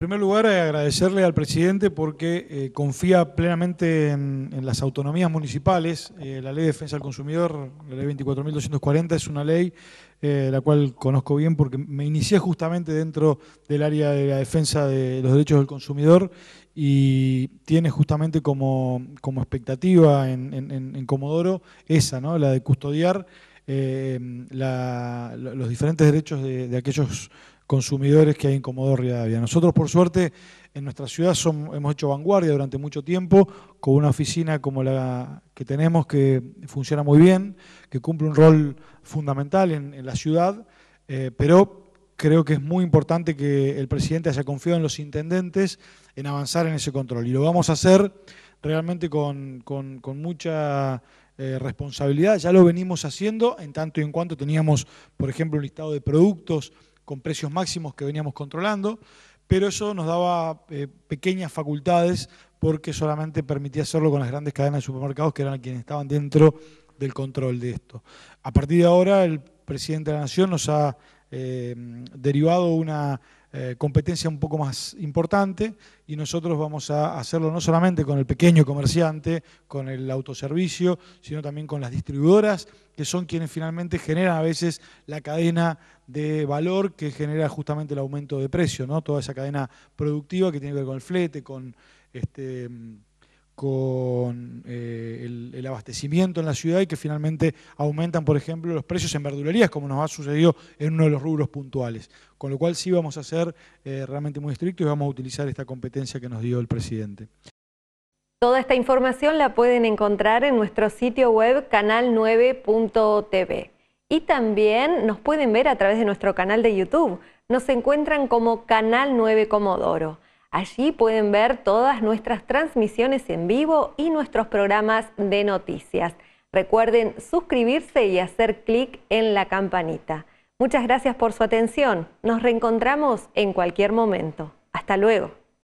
En primer lugar, eh, agradecerle al presidente porque eh, confía plenamente en, las autonomías municipales. Eh, la ley de defensa del consumidor, la ley 24.240, es una ley la cual conozco bien porque me inicié justamente dentro del área de la defensa de los derechos del consumidor y tiene justamente como, expectativa en, en Comodoro esa, ¿no? la de custodiar Em, los diferentes derechos de, aquellos consumidores que hay en Comodoro Rivadavia. Nosotros, por suerte, en nuestra ciudad son, hemos hecho vanguardia durante mucho tiempo con una oficina como la que tenemos que funciona muy bien, que cumple un rol fundamental en, la ciudad, eh, pero creo que es muy importante que el presidente haya confiado en los intendentes en avanzar en ese control. Y lo vamos a hacer realmente con mucha eh, responsabilidad, ya lo venimos haciendo en tanto y en cuanto teníamos, por ejemplo, un listado de productos con precios máximos que veníamos controlando, pero eso nos daba eh, pequeñas facultades porque solamente permitía hacerlo con las grandes cadenas de supermercados que eran quienes estaban dentro del control de esto. A partir de ahora, el presidente de la Nación nos ha eh, derivado una eh, competencia un poco más importante y nosotros vamos a hacerlo no solamente con el pequeño comerciante, con el autoservicio, sino también con las distribuidoras, que son quienes finalmente generan a veces la cadena de valor que genera justamente el aumento de precio, ¿no? toda esa cadena productiva que tiene que ver con el flete, con... Este, con eh, el, abastecimiento en la ciudad y que finalmente aumentan, por ejemplo, los precios en verdulerías, como nos ha sucedido en uno de los rubros puntuales. Con lo cual sí vamos a ser eh, realmente muy estrictos y vamos a utilizar esta competencia que nos dio el presidente. Toda esta información la pueden encontrar en nuestro sitio web canal9.tv y también nos pueden ver a través de nuestro canal de YouTube. Nos encuentran como Canal 9 Comodoro. Allí pueden ver todas nuestras transmisiones en vivo y nuestros programas de noticias. Recuerden suscribirse y hacer clic en la campanita. Muchas gracias por su atención. Nos reencontramos en cualquier momento. Hasta luego.